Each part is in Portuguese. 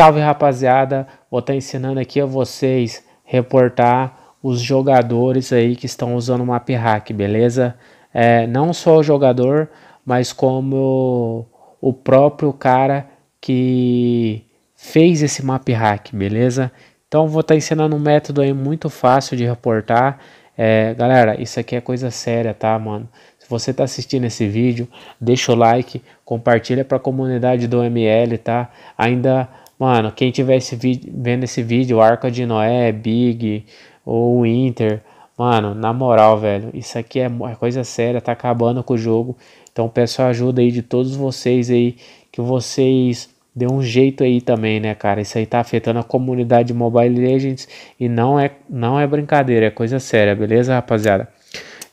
Salve rapaziada, vou estar tá ensinando aqui a vocês reportar os jogadores aí que estão usando o map hack, beleza? É, não só o jogador, mas como o próprio cara que fez esse map hack, beleza? Então vou estar tá ensinando um método aí muito fácil de reportar. É, galera, isso aqui é coisa séria, tá, mano? Se você está assistindo esse vídeo, deixa o like, compartilha para a comunidade do ML, tá? Ainda Mano, quem tiver esse vídeo, vendo esse vídeo, Arca de Noé, Big ou Inter, mano, na moral, velho, isso aqui é, é coisa séria, tá acabando com o jogo. Então peço a ajuda aí de todos vocês aí, que vocês dê um jeito aí também, né, cara? Isso aí tá afetando a comunidade de Mobile Legends e não é, não é brincadeira, é coisa séria, beleza, rapaziada?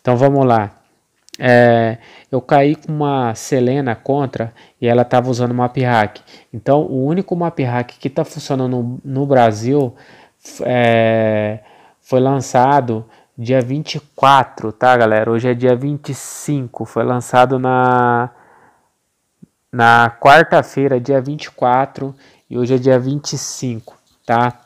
Então vamos lá. É, eu caí com uma Selena contra e ela estava usando o map hack. Então, o único map hack que está funcionando no, no Brasil é, foi lançado dia 24, tá, galera? Hoje é dia 25, foi lançado na na quarta-feira, dia 24, e hoje é dia 25, tá?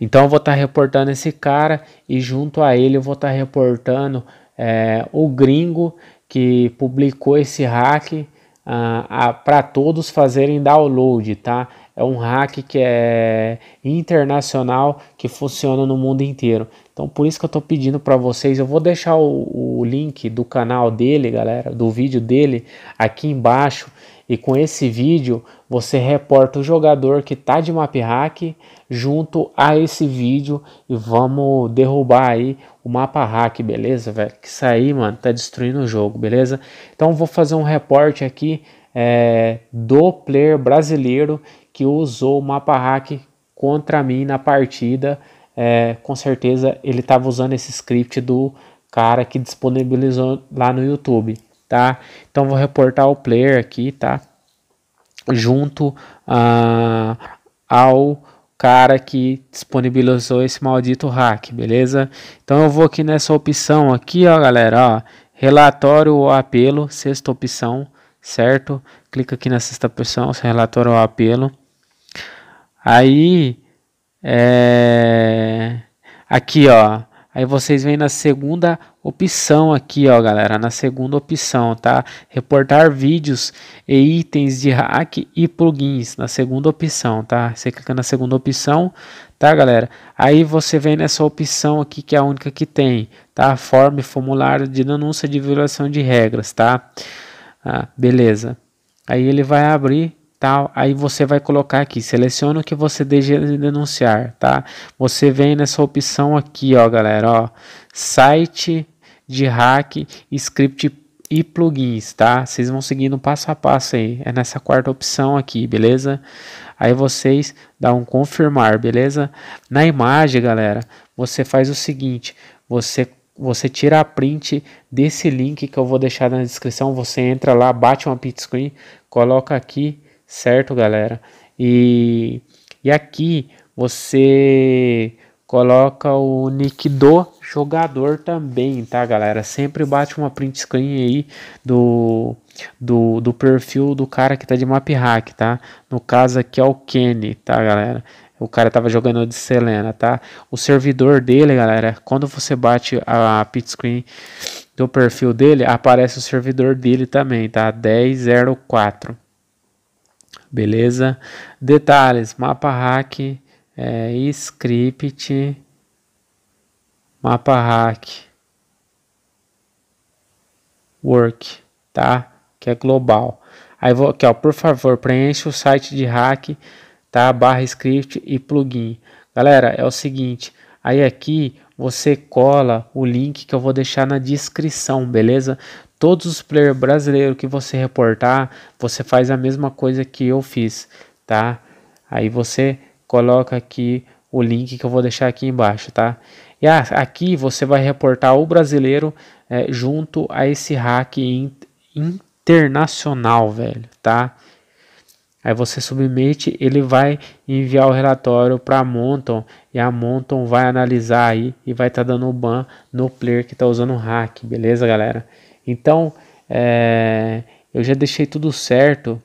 Então eu vou estar tá reportando esse cara e junto a ele eu vou estar tá reportando é, o gringo que publicou esse hack uh, ah, para todos fazerem download, tá? É um hack que é internacional que funciona no mundo inteiro. Então por isso que eu estou pedindo para vocês, eu vou deixar o, o, link do canal dele, galera, do vídeo dele aqui embaixo e com esse vídeo você reporta o jogador que está de map hack junto a esse vídeo e vamos derrubar aí o mapa hack, beleza, velho? Que isso aí, mano, tá destruindo o jogo, beleza? Então vou fazer um reporte aqui é, do player brasileiro que usou o mapa hack contra mim na partida. É, com certeza ele estava usando esse script do cara que disponibilizou lá no YouTube tá? Então vou reportar o player aqui, tá? Junto a, ah, ao cara que disponibilizou esse maldito hack, beleza? Então eu vou aqui nessa opção aqui, ó, galera, ó, relatório ou apelo, sexta opção, certo? Clica aqui na sexta opção, relatório ou apelo. Aí, é... aqui, ó, Aí vocês vêm na segunda opção aqui, ó, galera, na segunda opção, tá? Reportar vídeos e itens de hack e plugins, na segunda opção, tá? Você clica na segunda opção, tá, galera? Aí você vem nessa opção aqui que é a única que tem, tá? Forma e formulário de denúncia de violação de regras, tá? Ah, beleza. Aí ele vai abrir tal. Aí você vai colocar aqui, seleciona o que você deseja denunciar, tá? Você vem nessa opção aqui, ó, galera, ó, site de hack, script e plugins, tá? Vocês vão seguindo passo a passo aí. É nessa quarta opção aqui, beleza? Aí vocês dão um confirmar, beleza? Na imagem, galera, você faz o seguinte, você você tira a print desse link que eu vou deixar na descrição, você entra lá, bate uma pit screen, coloca aqui certo, galera? E, e aqui você coloca o nick do jogador também, tá, galera? Sempre bate uma print screen aí do, do, do perfil do cara que tá de map hack, tá? No caso aqui é o Kenny, tá, galera? O cara tava jogando de Selena, tá? O servidor dele, galera, quando você bate a print screen do perfil dele, aparece o servidor dele também, tá? 1004 beleza? Detalhes, mapa hack, é, script, mapa hack, work, tá? Que é global. Aí vou aqui, ó, por favor, preencha o site de hack, tá? Barra script e plugin. Galera, é o seguinte, aí aqui você cola o link que eu vou deixar na descrição, beleza? Todos os players brasileiros que você reportar, você faz a mesma coisa que eu fiz, tá? Aí você coloca aqui o link que eu vou deixar aqui embaixo, tá? E ah, aqui você vai reportar o brasileiro é, junto a esse hack in, internacional, velho, tá? Aí você submete, ele vai enviar o relatório para a Monton e a Monton vai analisar aí e vai estar tá dando ban no player que está usando o hack, beleza, galera? Então, é, eu já deixei tudo certo,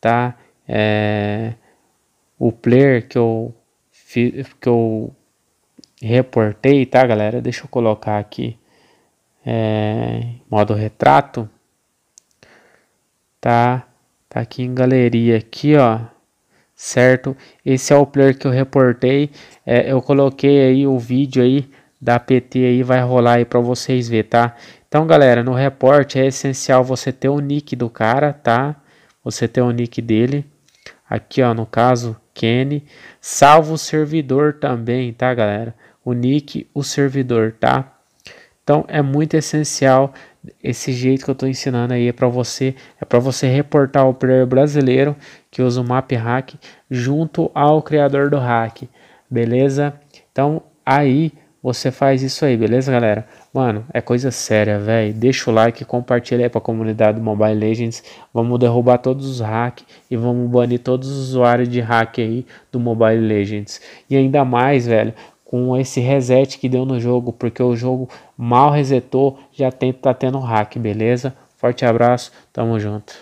tá? É, o player que eu, que eu reportei, tá, galera? Deixa eu colocar aqui é, modo retrato, tá? Tá aqui em galeria, aqui, ó, certo? Esse é o player que eu reportei. É, eu coloquei aí o vídeo aí da PT aí vai rolar aí para vocês ver, tá? Então, galera, no reporte é essencial você ter o nick do cara, tá? Você ter o nick dele. Aqui, ó, no caso, Kenny. Salvo o servidor também, tá, galera? O nick, o servidor, tá? Então, é muito essencial esse jeito que eu tô ensinando aí é para você, é para você reportar o player brasileiro que usa o map hack junto ao criador do hack, beleza? Então, aí você faz isso aí, beleza, galera? Mano, é coisa séria, velho. Deixa o like, compartilha aí pra comunidade do Mobile Legends. Vamos derrubar todos os hacks e vamos banir todos os usuários de hack aí do Mobile Legends. E ainda mais, velho, com esse reset que deu no jogo, porque o jogo mal resetou, já tem, tá tendo hack, beleza? Forte abraço, tamo junto.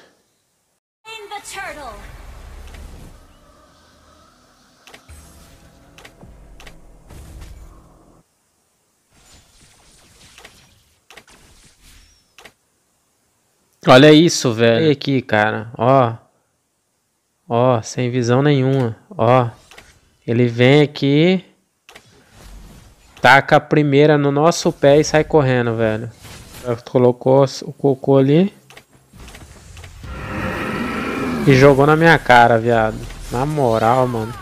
Olha isso, velho. Olha aqui, cara. Ó. Ó, sem visão nenhuma. Ó. Ele vem aqui. Taca a primeira no nosso pé e sai correndo, velho. Colocou o cocô ali. E jogou na minha cara, viado. Na moral, mano.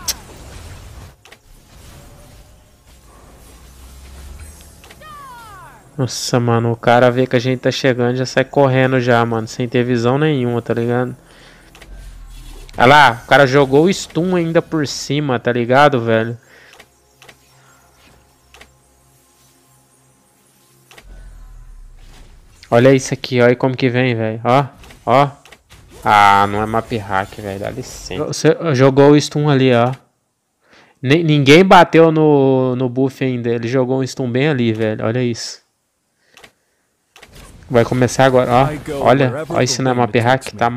Nossa, mano, o cara vê que a gente tá chegando já sai correndo já, mano. Sem ter visão nenhuma, tá ligado? Olha lá, o cara jogou o stun ainda por cima, tá ligado, velho? Olha isso aqui, olha como que vem, velho. Ó, ó. Ah, não é map hack, velho. Dá licença. Você jogou o stun ali, ó. N ninguém bateu no, no buff ainda. Ele jogou um stun bem ali, velho. Olha isso. Vai começar agora, ó. Olha, olha esse Namapirra que tá